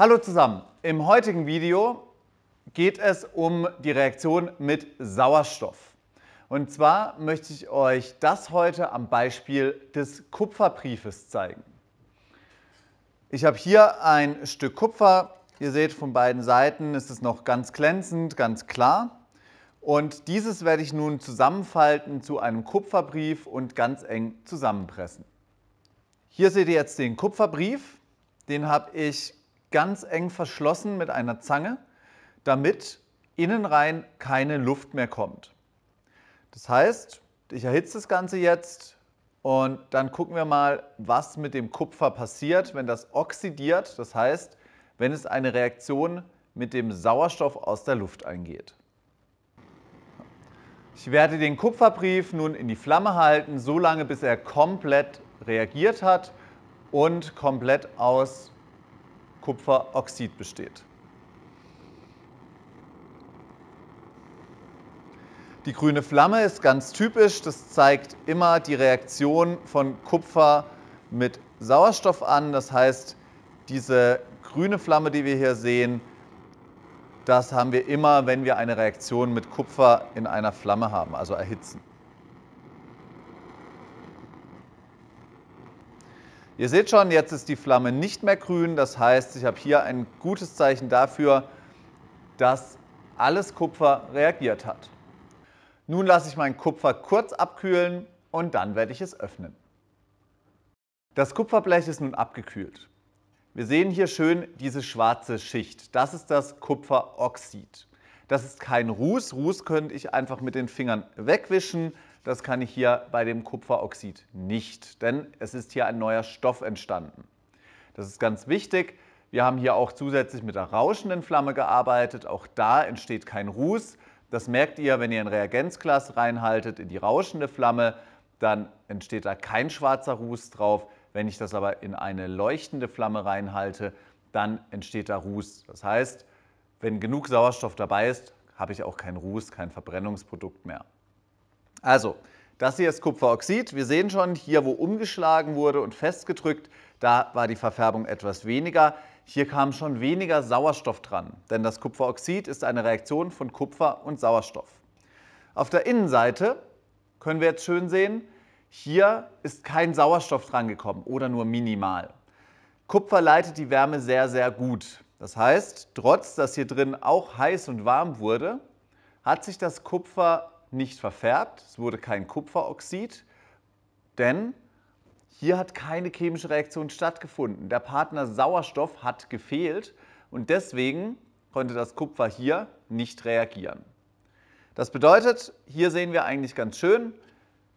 Hallo zusammen, im heutigen Video geht es um die Reaktion mit Sauerstoff. Und zwar möchte ich euch das heute am Beispiel des Kupferbriefes zeigen. Ich habe hier ein Stück Kupfer, ihr seht von beiden Seiten ist es noch ganz glänzend, ganz klar. Und dieses werde ich nun zusammenfalten zu einem Kupferbrief und ganz eng zusammenpressen. Hier seht ihr jetzt den Kupferbrief. Den habe ich ganz eng verschlossen mit einer Zange, damit innen rein keine Luft mehr kommt. Das heißt, ich erhitze das Ganze jetzt und dann gucken wir mal, was mit dem Kupfer passiert, wenn das oxidiert, das heißt, wenn es eine Reaktion mit dem Sauerstoff aus der Luft eingeht. Ich werde den Kupferbrief nun in die Flamme halten, so lange bis er komplett reagiert hat und komplett aus Kupferoxid besteht. Die grüne Flamme ist ganz typisch, das zeigt immer die Reaktion von Kupfer mit Sauerstoff an. Das heißt, diese grüne Flamme, die wir hier sehen, das haben wir immer, wenn wir eine Reaktion mit Kupfer in einer Flamme haben, also erhitzen. Ihr seht schon, jetzt ist die Flamme nicht mehr grün. Das heißt, ich habe hier ein gutes Zeichen dafür, dass alles Kupfer reagiert hat. Nun lasse ich mein Kupfer kurz abkühlen und dann werde ich es öffnen. Das Kupferblech ist nun abgekühlt. Wir sehen hier schön diese schwarze Schicht. Das ist das Kupferoxid. Das ist kein Ruß. Ruß könnte ich einfach mit den Fingern wegwischen. Das kann ich hier bei dem Kupferoxid nicht, denn es ist hier ein neuer Stoff entstanden. Das ist ganz wichtig. Wir haben hier auch zusätzlich mit der rauschenden Flamme gearbeitet. Auch da entsteht kein Ruß. Das merkt ihr, wenn ihr ein Reagenzglas reinhaltet in die rauschende Flamme, dann entsteht da kein schwarzer Ruß drauf. Wenn ich das aber in eine leuchtende Flamme reinhalte, dann entsteht da Ruß. Das heißt, wenn genug Sauerstoff dabei ist, habe ich auch kein Ruß, kein Verbrennungsprodukt mehr. Also, das hier ist Kupferoxid. Wir sehen schon, hier wo umgeschlagen wurde und festgedrückt, da war die Verfärbung etwas weniger. Hier kam schon weniger Sauerstoff dran, denn das Kupferoxid ist eine Reaktion von Kupfer und Sauerstoff. Auf der Innenseite können wir jetzt schön sehen, hier ist kein Sauerstoff drangekommen oder nur minimal. Kupfer leitet die Wärme sehr, sehr gut. Das heißt, trotz dass hier drin auch heiß und warm wurde, hat sich das Kupfer nicht verfärbt, es wurde kein Kupferoxid, denn hier hat keine chemische Reaktion stattgefunden. Der Partner Sauerstoff hat gefehlt und deswegen konnte das Kupfer hier nicht reagieren. Das bedeutet, hier sehen wir eigentlich ganz schön,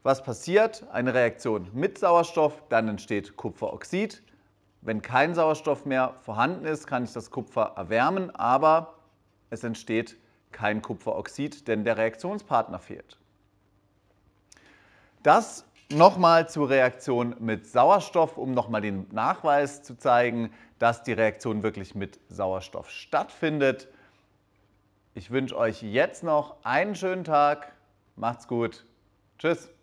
was passiert. Eine Reaktion mit Sauerstoff, dann entsteht Kupferoxid. Wenn kein Sauerstoff mehr vorhanden ist, kann ich das Kupfer erwärmen, aber es entsteht kein Kupferoxid, denn der Reaktionspartner fehlt. Das nochmal zur Reaktion mit Sauerstoff, um nochmal den Nachweis zu zeigen, dass die Reaktion wirklich mit Sauerstoff stattfindet. Ich wünsche euch jetzt noch einen schönen Tag. Macht's gut. Tschüss.